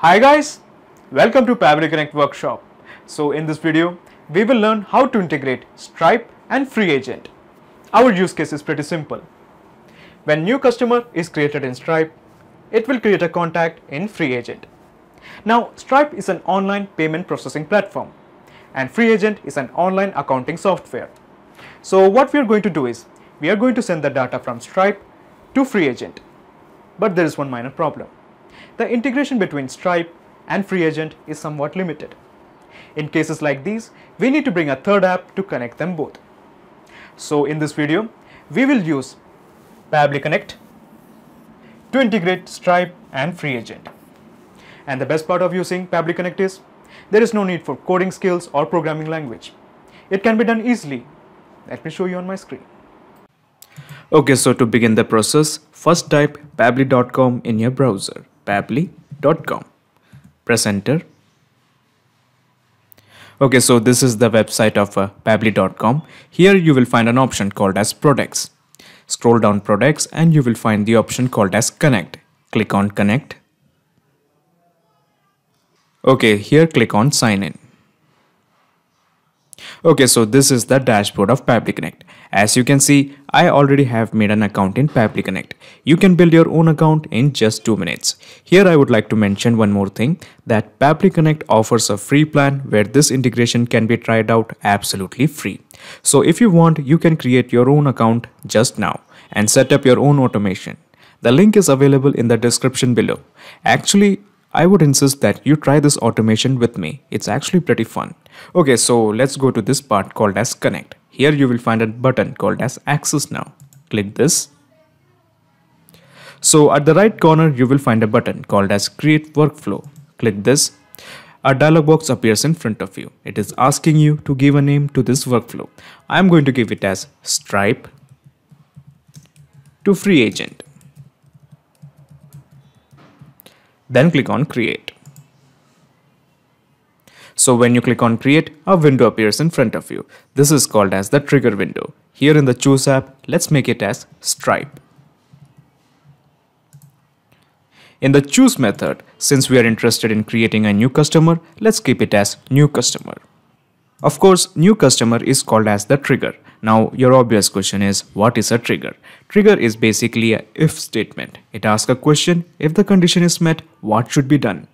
Hi guys, welcome to Pavli Connect workshop. So in this video, we will learn how to integrate Stripe and Free Agent. Our use case is pretty simple. When new customer is created in Stripe, it will create a contact in Free Agent. Now Stripe is an online payment processing platform and Free Agent is an online accounting software. So what we are going to do is, we are going to send the data from Stripe to Free Agent. But there is one minor problem the integration between Stripe and FreeAgent is somewhat limited. In cases like these, we need to bring a third app to connect them both. So in this video, we will use Pably Connect to integrate Stripe and FreeAgent. And the best part of using Pably Connect is, there is no need for coding skills or programming language. It can be done easily. Let me show you on my screen. Okay, so to begin the process, first type pably.com in your browser pably.com. Press enter. Okay, so this is the website of uh, pably.com. Here you will find an option called as products. Scroll down products and you will find the option called as connect. Click on connect. Okay, here click on sign in. Okay, so this is the dashboard of Pabli Connect. As you can see, I already have made an account in Pabli Connect. You can build your own account in just 2 minutes. Here I would like to mention one more thing that Pabli Connect offers a free plan where this integration can be tried out absolutely free. So if you want, you can create your own account just now and set up your own automation. The link is available in the description below. Actually, I would insist that you try this automation with me. It's actually pretty fun. Okay, so let's go to this part called as connect. Here you will find a button called as access now. Click this. So at the right corner, you will find a button called as create workflow. Click this. A dialog box appears in front of you. It is asking you to give a name to this workflow. I'm going to give it as Stripe to free agent. Then click on create. So when you click on create, a window appears in front of you. This is called as the trigger window. Here in the choose app, let's make it as stripe. In the choose method, since we are interested in creating a new customer, let's keep it as new customer. Of course, new customer is called as the trigger now your obvious question is what is a trigger? Trigger is basically a if statement. It asks a question, if the condition is met, what should be done?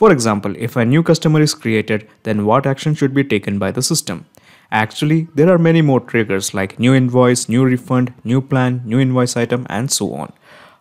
For example, if a new customer is created, then what action should be taken by the system? Actually, there are many more triggers like new invoice, new refund, new plan, new invoice item and so on.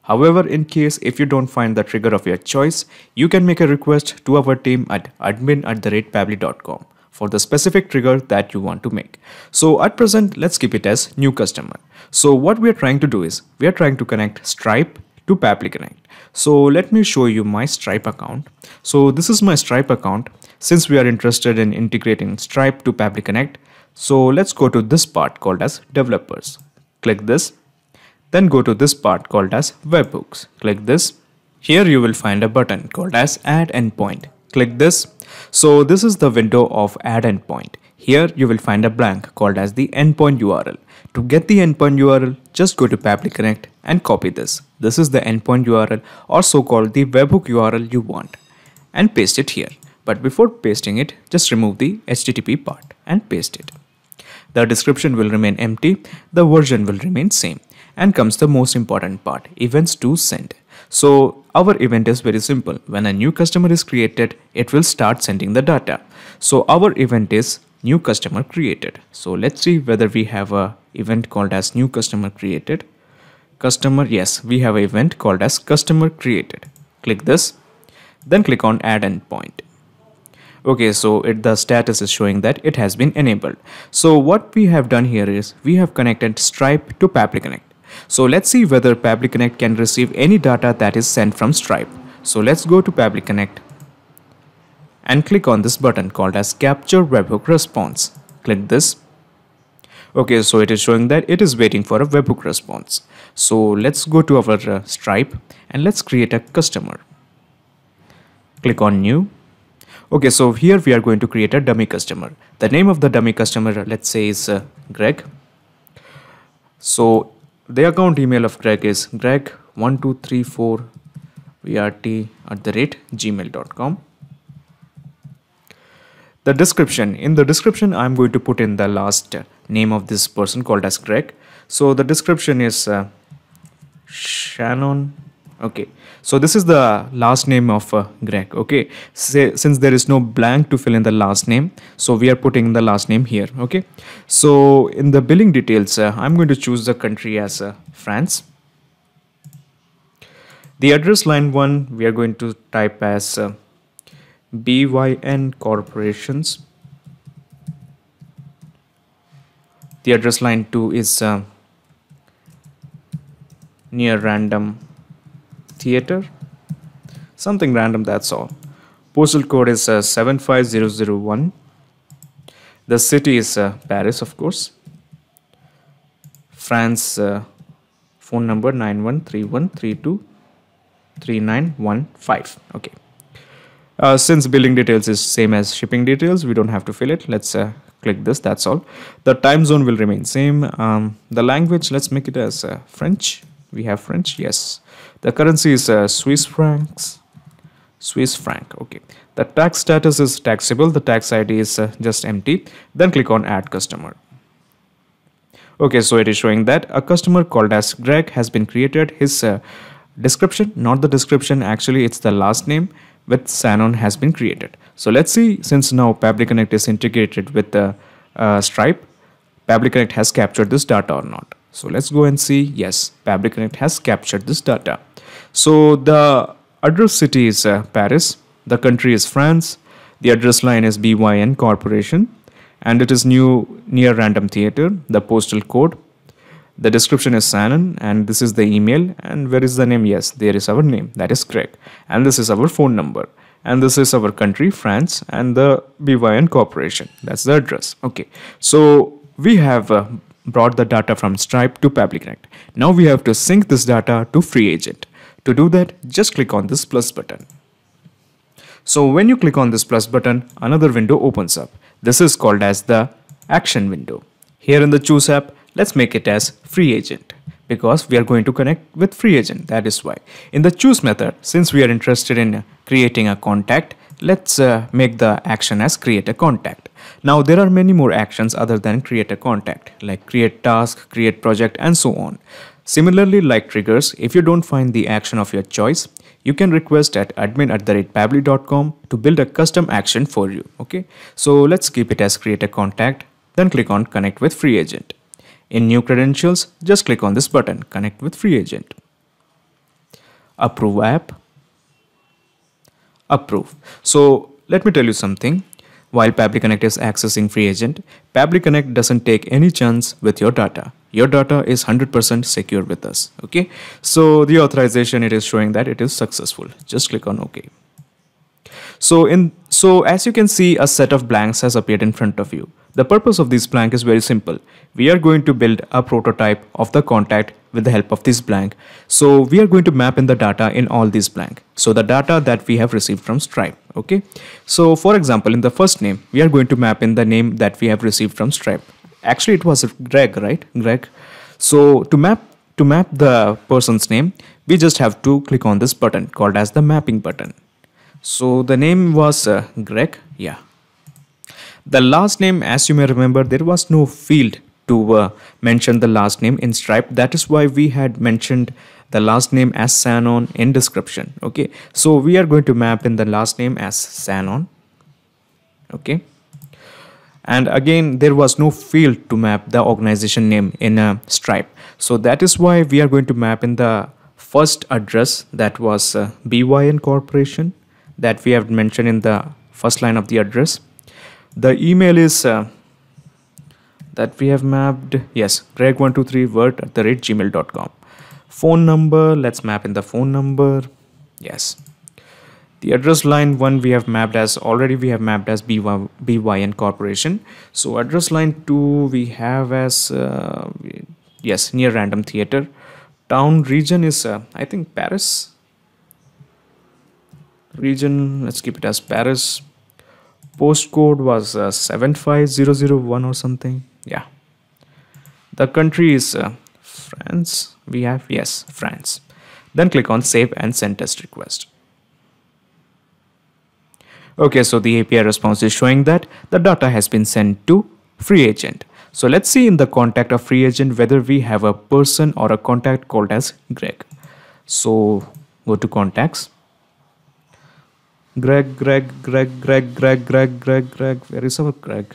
However, in case if you don't find the trigger of your choice, you can make a request to our team at admin at the ratepably.com for the specific trigger that you want to make. So at present, let's keep it as new customer. So what we are trying to do is we are trying to connect Stripe to Paply Connect. So let me show you my Stripe account. So this is my Stripe account. Since we are interested in integrating Stripe to Paply Connect, so let's go to this part called as developers. Click this. Then go to this part called as webhooks. Click this. Here you will find a button called as add endpoint. Click this so this is the window of add endpoint. Here you will find a blank called as the endpoint URL. To get the endpoint URL, just go to Public Connect and copy this. This is the endpoint URL or so called the webhook URL you want and paste it here. But before pasting it, just remove the HTTP part and paste it. The description will remain empty, the version will remain same. And comes the most important part, events to send. So our event is very simple. When a new customer is created, it will start sending the data. So our event is new customer created. So let's see whether we have a event called as new customer created. Customer, yes, we have an event called as customer created. Click this, then click on add endpoint. Okay, so it, the status is showing that it has been enabled. So what we have done here is we have connected Stripe to Papli Connect. So let's see whether Public Connect can receive any data that is sent from Stripe. So let's go to Public Connect and click on this button called as capture webhook response. Click this. Okay, so it is showing that it is waiting for a webhook response. So let's go to our uh, Stripe and let's create a customer. Click on new. Okay, so here we are going to create a dummy customer. The name of the dummy customer, let's say is uh, Greg. So the account email of greg is greg1234vrt at the rate gmail.com the description in the description i'm going to put in the last name of this person called as greg so the description is uh, shannon okay so this is the last name of uh, greg okay Say, since there is no blank to fill in the last name so we are putting the last name here okay so in the billing details uh, i'm going to choose the country as uh, france the address line one we are going to type as uh, byn corporations the address line 2 is uh, near random theater something random that's all postal code is uh, 75001 the city is uh, paris of course france uh, phone number 9131323915 okay uh, since billing details is same as shipping details we don't have to fill it let's uh, click this that's all the time zone will remain same um, the language let's make it as uh, French we have French yes the currency is uh, Swiss francs. Swiss franc. Okay. The tax status is taxable. The tax ID is uh, just empty. Then click on add customer. Okay, so it is showing that a customer called as Greg has been created. His uh, description, not the description, actually it's the last name with Sanon has been created. So let's see, since now Public Connect is integrated with the uh, Stripe, Public Connect has captured this data or not. So let's go and see. Yes, Fabric Connect has captured this data. So the address city is uh, Paris. The country is France. The address line is BYN Corporation. And it is new near Random Theater. The postal code. The description is Sanon. And this is the email. And where is the name? Yes, there is our name. That is correct. And this is our phone number. And this is our country, France. And the BYN Corporation. That's the address. Okay. So we have... Uh, brought the data from Stripe to PabliConnect. Now we have to sync this data to FreeAgent. To do that, just click on this plus button. So when you click on this plus button, another window opens up. This is called as the action window. Here in the choose app, let's make it as FreeAgent because we are going to connect with FreeAgent, that is why. In the choose method, since we are interested in creating a contact, let's uh, make the action as create a contact. Now there are many more actions other than create a contact like create task, create project and so on. Similarly like triggers, if you don't find the action of your choice, you can request at admin at the rate to build a custom action for you. Okay, so let's keep it as create a contact, then click on connect with free agent. In new credentials, just click on this button, connect with free agent. Approve app, approve. So let me tell you something. While Public Connect is accessing free agent, Public Connect doesn't take any chance with your data. Your data is 100% secure with us. Okay. So the authorization, it is showing that it is successful. Just click on OK. So in so as you can see, a set of blanks has appeared in front of you. The purpose of this blank is very simple. We are going to build a prototype of the contact with the help of this blank. So we are going to map in the data in all these blank. So the data that we have received from Stripe. Okay. So for example, in the first name, we are going to map in the name that we have received from Stripe. Actually, it was Greg, right? Greg. So to map to map the person's name, we just have to click on this button called as the mapping button. So the name was uh, Greg. Yeah. The last name, as you may remember, there was no field to uh, mention the last name in Stripe. That is why we had mentioned the last name as Sanon in description. Okay, so we are going to map in the last name as Sanon. Okay, and again, there was no field to map the organization name in uh, Stripe. So that is why we are going to map in the first address that was uh, BYN Corporation that we have mentioned in the first line of the address the email is uh, that we have mapped yes greg123word at the rate gmail.com phone number let's map in the phone number yes the address line one we have mapped as already we have mapped as BY, BYN corporation so address line two we have as uh, yes near random theater town region is uh, I think Paris region let's keep it as Paris postcode was uh, 75001 or something yeah the country is uh, France we have yes France then click on save and send test request okay so the API response is showing that the data has been sent to free agent so let's see in the contact of free agent whether we have a person or a contact called as Greg so go to contacts Greg, Greg, Greg, Greg, Greg, Greg, Greg, Greg. Where is our Greg?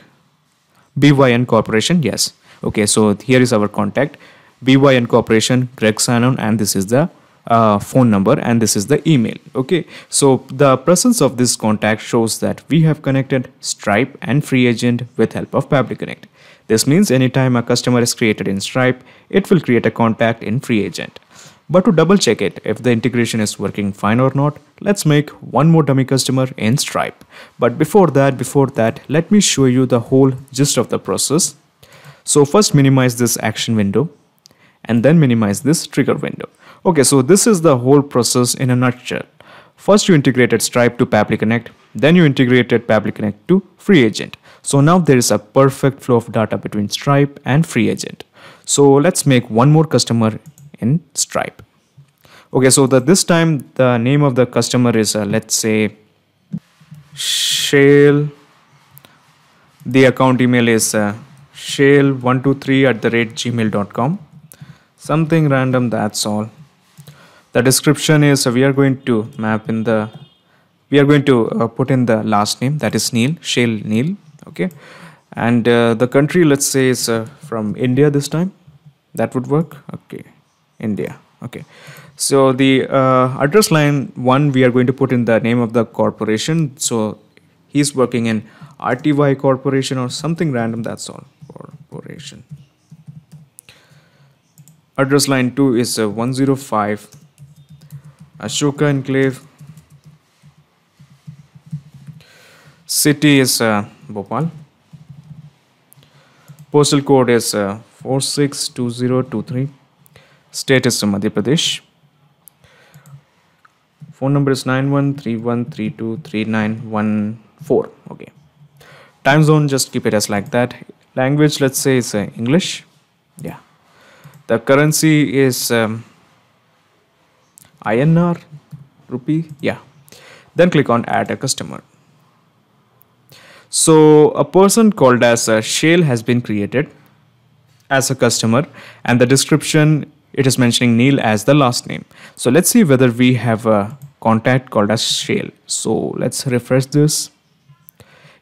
BYN Corporation, yes. Okay, so here is our contact. BYN Corporation, Greg Sanon, and this is the uh, phone number and this is the email okay so the presence of this contact shows that we have connected stripe and free agent with help of public connect this means anytime a customer is created in stripe it will create a contact in free agent but to double check it, if the integration is working fine or not, let's make one more dummy customer in Stripe. But before that, before that, let me show you the whole gist of the process. So first minimize this action window and then minimize this trigger window. Okay, so this is the whole process in a nutshell. First you integrated Stripe to Pabli Connect, then you integrated Pabli Connect to Free Agent. So now there is a perfect flow of data between Stripe and Free Agent. So let's make one more customer in Stripe. Okay, so the, this time the name of the customer is uh, let's say Shale. The account email is uh, shale123 at the rate gmail.com. Something random, that's all. The description is uh, we are going to map in the we are going to uh, put in the last name that is Neil, Shale Neil. Okay, and uh, the country let's say is uh, from India this time. That would work. Okay. India okay so the uh, address line one we are going to put in the name of the corporation so he's working in RTY corporation or something random that's all corporation address line 2 is uh, 105 Ashoka enclave city is uh, Bhopal postal code is uh, 462023 State is Madhya Pradesh. Phone number is 9131323914. Okay. Time zone, just keep it as like that. Language, let's say is uh, English. Yeah. The currency is um, INR, rupee. Yeah. Then click on add a customer. So a person called as a uh, shale has been created as a customer and the description it is mentioning Neil as the last name. So let's see whether we have a contact called as Shale. So let's refresh this.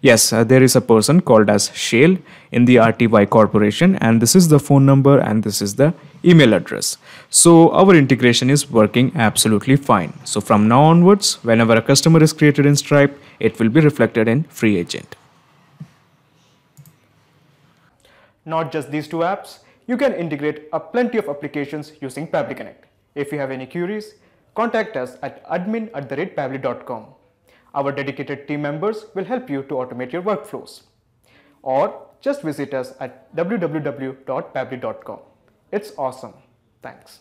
Yes, uh, there is a person called as Shale in the RTY Corporation and this is the phone number and this is the email address. So our integration is working absolutely fine. So from now onwards, whenever a customer is created in Stripe, it will be reflected in free agent. Not just these two apps, you can integrate a plenty of applications using Pabli Connect. If you have any queries, contact us at admin at the rate Our dedicated team members will help you to automate your workflows. Or just visit us at www.pabli.com. It's awesome. Thanks.